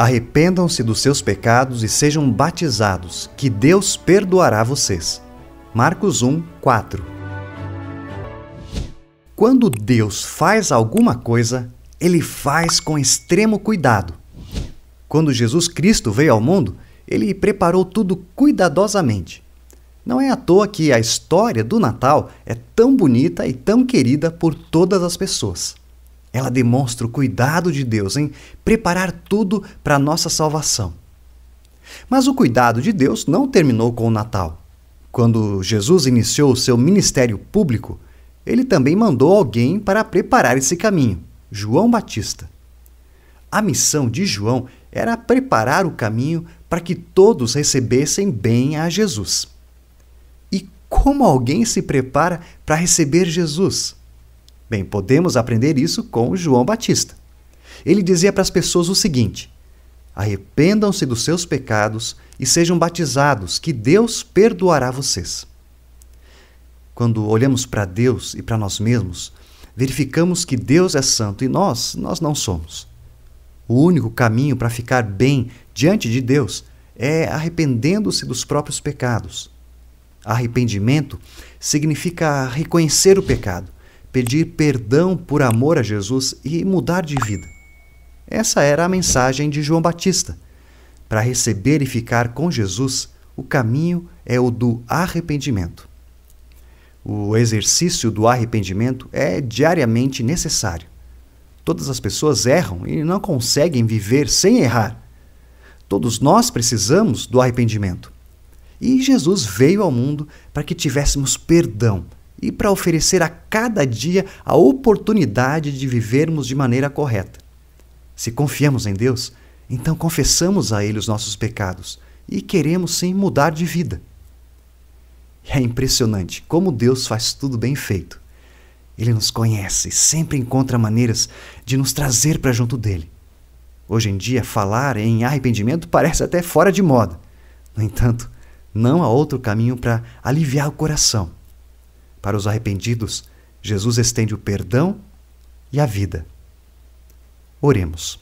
Arrependam-se dos seus pecados e sejam batizados, que Deus perdoará vocês. Marcos 1, 4 Quando Deus faz alguma coisa, ele faz com extremo cuidado. Quando Jesus Cristo veio ao mundo, ele preparou tudo cuidadosamente. Não é à toa que a história do Natal é tão bonita e tão querida por todas as pessoas. Ela demonstra o cuidado de Deus em preparar tudo para a nossa salvação. Mas o cuidado de Deus não terminou com o Natal. Quando Jesus iniciou o seu ministério público, ele também mandou alguém para preparar esse caminho, João Batista. A missão de João era preparar o caminho para que todos recebessem bem a Jesus. E como alguém se prepara para receber Jesus? Bem, podemos aprender isso com João Batista. Ele dizia para as pessoas o seguinte: arrependam-se dos seus pecados e sejam batizados, que Deus perdoará vocês. Quando olhamos para Deus e para nós mesmos, verificamos que Deus é santo e nós, nós não somos. O único caminho para ficar bem diante de Deus é arrependendo-se dos próprios pecados. Arrependimento significa reconhecer o pecado pedir perdão por amor a Jesus e mudar de vida. Essa era a mensagem de João Batista. Para receber e ficar com Jesus, o caminho é o do arrependimento. O exercício do arrependimento é diariamente necessário. Todas as pessoas erram e não conseguem viver sem errar. Todos nós precisamos do arrependimento. E Jesus veio ao mundo para que tivéssemos perdão e para oferecer a cada dia a oportunidade de vivermos de maneira correta. Se confiamos em Deus, então confessamos a Ele os nossos pecados e queremos sim mudar de vida. É impressionante como Deus faz tudo bem feito. Ele nos conhece e sempre encontra maneiras de nos trazer para junto dele. Hoje em dia, falar em arrependimento parece até fora de moda. No entanto, não há outro caminho para aliviar o coração para os arrependidos, Jesus estende o perdão e a vida. Oremos.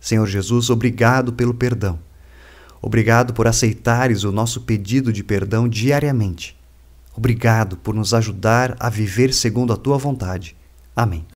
Senhor Jesus, obrigado pelo perdão. Obrigado por aceitares o nosso pedido de perdão diariamente. Obrigado por nos ajudar a viver segundo a tua vontade. Amém.